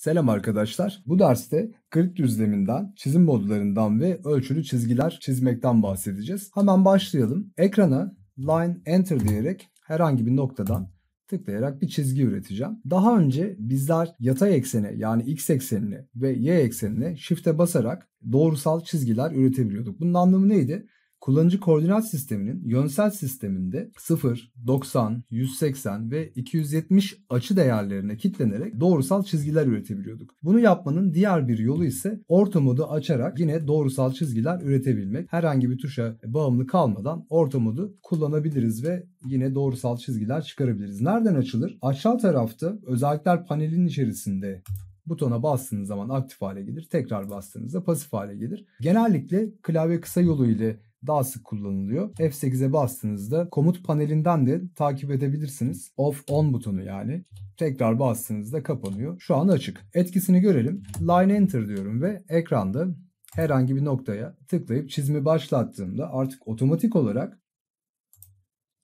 Selam arkadaşlar. Bu derste kırık düzleminden, çizim modlarından ve ölçülü çizgiler çizmekten bahsedeceğiz. Hemen başlayalım. Ekrana line enter diyerek herhangi bir noktadan tıklayarak bir çizgi üreteceğim. Daha önce bizler yatay eksene yani x eksenini ve y eksenini shift'e basarak doğrusal çizgiler üretebiliyorduk. Bunun anlamı neydi? Kullanıcı koordinat sisteminin yönsel sisteminde 0, 90, 180 ve 270 açı değerlerine kitlenerek doğrusal çizgiler üretebiliyorduk. Bunu yapmanın diğer bir yolu ise orta modu açarak yine doğrusal çizgiler üretebilmek. Herhangi bir tuşa bağımlı kalmadan orta modu kullanabiliriz ve yine doğrusal çizgiler çıkarabiliriz. Nereden açılır? Aşağı tarafta özellikler panelinin içerisinde butona bastığınız zaman aktif hale gelir. Tekrar bastığınızda pasif hale gelir. Genellikle klavye kısa yolu ile daha sık kullanılıyor. F8'e bastığınızda komut panelinden de takip edebilirsiniz. Off on butonu yani. Tekrar bastığınızda kapanıyor. Şu an açık. Etkisini görelim. Line enter diyorum ve ekranda herhangi bir noktaya tıklayıp çizimi başlattığımda artık otomatik olarak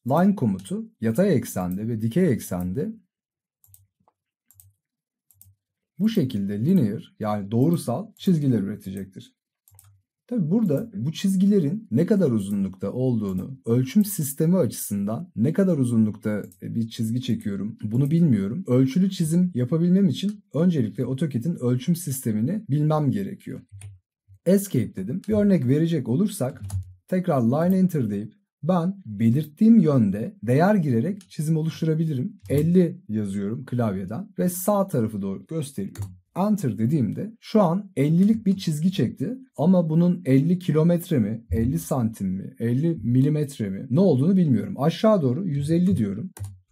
line komutu yatay eksende ve dikey eksende bu şekilde linear yani doğrusal çizgiler üretecektir. Tabi burada bu çizgilerin ne kadar uzunlukta olduğunu, ölçüm sistemi açısından ne kadar uzunlukta e, bir çizgi çekiyorum bunu bilmiyorum. Ölçülü çizim yapabilmem için öncelikle AutoCAD'in ölçüm sistemini bilmem gerekiyor. Escape dedim. Bir örnek verecek olursak tekrar line enter deyip ben belirttiğim yönde değer girerek çizim oluşturabilirim. 50 yazıyorum klavyeden ve sağ tarafı doğru gösteriyorum enter dediğimde şu an 50'lik bir çizgi çekti ama bunun 50 kilometre mi, 50 santim mi, 50 milimetre mi ne olduğunu bilmiyorum. Aşağı doğru 150 diyorum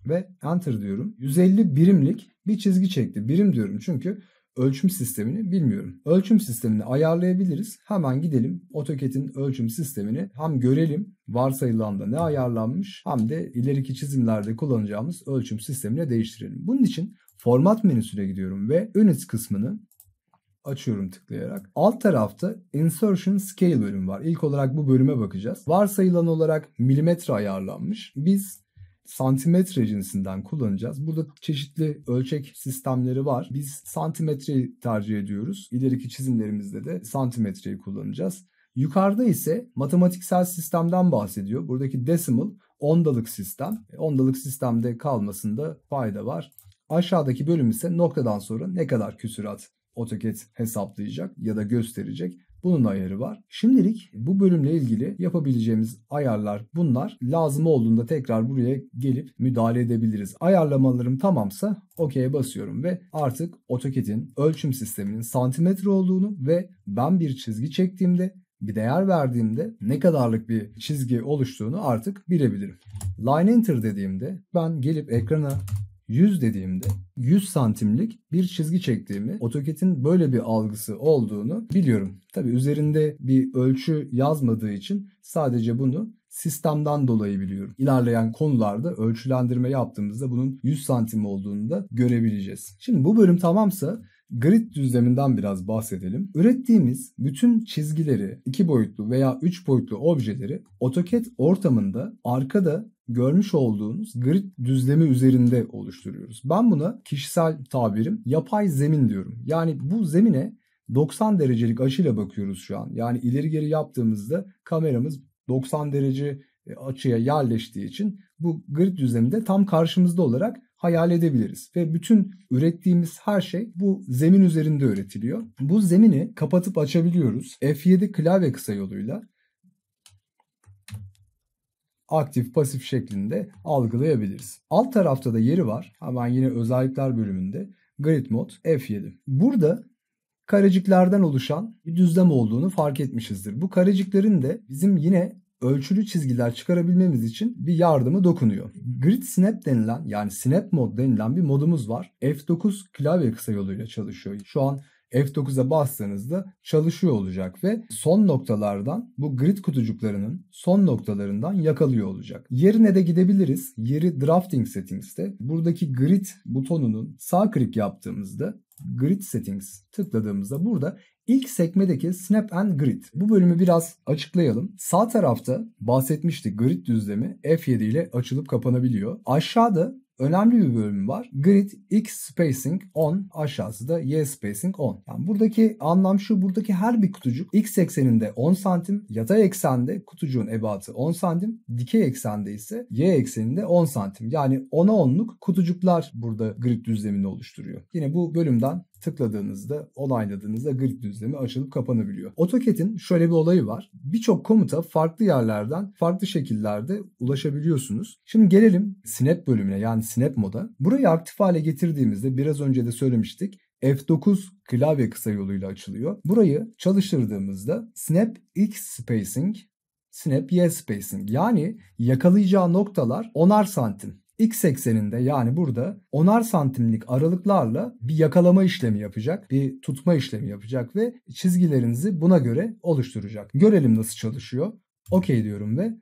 ve enter diyorum. 150 birimlik bir çizgi çekti. Birim diyorum çünkü ölçüm sistemini bilmiyorum. Ölçüm sistemini ayarlayabiliriz. Hemen gidelim AutoCAD'in ölçüm sistemini hem görelim varsayılanda ne ayarlanmış hem de ileriki çizimlerde kullanacağımız ölçüm sistemini değiştirelim. Bunun için format menüsüne gidiyorum ve units kısmını açıyorum tıklayarak. Alt tarafta Insertion Scale bölüm var. İlk olarak bu bölüme bakacağız. Varsayılan olarak milimetre ayarlanmış. Biz santimetre cinsinden kullanacağız. Burada çeşitli ölçek sistemleri var. Biz santimetreyi tercih ediyoruz. İleriki çizimlerimizde de santimetreyi kullanacağız. Yukarıda ise matematiksel sistemden bahsediyor. Buradaki decimal ondalık sistem. E, ondalık sistemde kalmasında fayda var. Aşağıdaki bölüm ise noktadan sonra ne kadar küsurat AutoCAD hesaplayacak ya da gösterecek. Bunun ayarı var. Şimdilik bu bölümle ilgili yapabileceğimiz ayarlar bunlar. Lazım olduğunda tekrar buraya gelip müdahale edebiliriz. Ayarlamalarım tamamsa OK'ye basıyorum ve artık AutoCAD'in ölçüm sisteminin santimetre olduğunu ve ben bir çizgi çektiğimde bir değer verdiğimde ne kadarlık bir çizgi oluştuğunu artık bilebilirim. Line Enter dediğimde ben gelip ekrana 100 dediğimde 100 santimlik bir çizgi çektiğimi, AutoCAD'in böyle bir algısı olduğunu biliyorum. Tabi üzerinde bir ölçü yazmadığı için sadece bunu sistemden dolayı biliyorum. İlerleyen konularda ölçülendirme yaptığımızda bunun 100 santim olduğunu da görebileceğiz. Şimdi bu bölüm tamamsa Grid düzleminden biraz bahsedelim. Ürettiğimiz bütün çizgileri, iki boyutlu veya üç boyutlu objeleri AutoCAD ortamında arkada görmüş olduğunuz grid düzlemi üzerinde oluşturuyoruz. Ben buna kişisel tabirim yapay zemin diyorum. Yani bu zemine 90 derecelik açıyla bakıyoruz şu an. Yani ileri geri yaptığımızda kameramız 90 derece e, açıya yerleştiği için bu grid düzleminde tam karşımızda olarak hayal edebiliriz. Ve bütün ürettiğimiz her şey bu zemin üzerinde üretiliyor. Bu zemini kapatıp açabiliyoruz. F7 klavye kısa yoluyla aktif pasif şeklinde algılayabiliriz. Alt tarafta da yeri var. Hemen yine özellikler bölümünde grid mode F7. Burada kareciklerden oluşan bir düzlem olduğunu fark etmişizdir. Bu kareciklerin de bizim yine ölçülü çizgiler çıkarabilmemiz için bir yardımı dokunuyor. Grid Snap denilen yani Snap Mod denilen bir modumuz var. F9 klavye kısa yoluyla çalışıyor. Şu an F9'a bastığınızda çalışıyor olacak ve son noktalardan bu grid kutucuklarının son noktalarından yakalıyor olacak. Yerine de gidebiliriz. Yeri Drafting Settings'te buradaki grid butonunun sağ klik yaptığımızda Grid Settings tıkladığımızda burada ilk sekmedeki Snap and Grid. Bu bölümü biraz açıklayalım. Sağ tarafta bahsetmiştik grid düzlemi F7 ile açılıp kapanabiliyor. Aşağıda önemli bir bölüm var. Grid X spacing 10 aşağısı da Y spacing 10. Yani buradaki anlam şu buradaki her bir kutucuk X ekseninde 10 santim yatay eksende kutucuğun ebatı 10 santim dikey eksende ise Y ekseninde 10 santim. Yani 10'a 10'luk kutucuklar burada grid düzlemini oluşturuyor. Yine bu bölümden tıkladığınızda, onayladığınızda grid düzlemi açılıp kapanabiliyor. AutoCAD'in şöyle bir olayı var. Birçok komuta farklı yerlerden, farklı şekillerde ulaşabiliyorsunuz. Şimdi gelelim Snap bölümüne yani Snap moda. Burayı aktif hale getirdiğimizde biraz önce de söylemiştik. F9 klavye kısa yoluyla açılıyor. Burayı çalıştırdığımızda Snap X Spacing Snap Y Spacing yani yakalayacağı noktalar 10'ar santim. X ekseninde yani burada onar santimlik aralıklarla bir yakalama işlemi yapacak, bir tutma işlemi yapacak ve çizgilerinizi buna göre oluşturacak. Görelim nasıl çalışıyor. Okey diyorum ve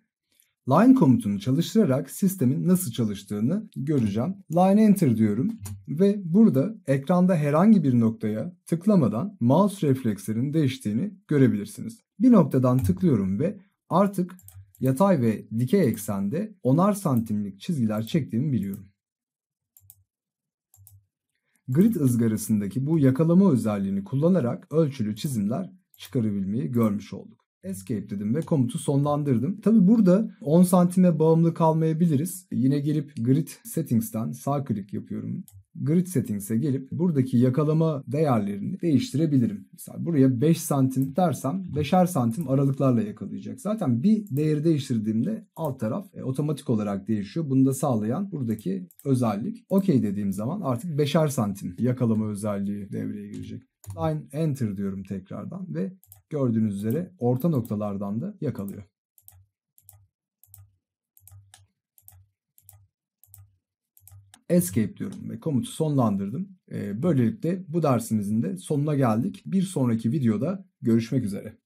line komutunu çalıştırarak sistemin nasıl çalıştığını göreceğim. Line enter diyorum ve burada ekranda herhangi bir noktaya tıklamadan mouse reflekslerin değiştiğini görebilirsiniz. Bir noktadan tıklıyorum ve artık yatay ve dikey eksende onar santimlik çizgiler çektiğimi biliyorum. Grid ızgarasındaki bu yakalama özelliğini kullanarak ölçülü çizimler çıkarabilmeyi görmüş olduk. Escape dedim ve komutu sonlandırdım. Tabi burada 10 santime bağımlı kalmayabiliriz. Yine gelip grid settings'ten sağ klik yapıyorum grid settings'e gelip buradaki yakalama değerlerini değiştirebilirim. Mesela buraya 5 santim dersem 5'er santim aralıklarla yakalayacak. Zaten bir değeri değiştirdiğimde alt taraf e, otomatik olarak değişiyor. Bunu da sağlayan buradaki özellik. OK dediğim zaman artık 5'er santim yakalama özelliği devreye girecek. Line Enter diyorum tekrardan ve gördüğünüz üzere orta noktalardan da yakalıyor. escape diyorum ve komutu sonlandırdım. Ee, böylelikle bu dersimizin de sonuna geldik. Bir sonraki videoda görüşmek üzere.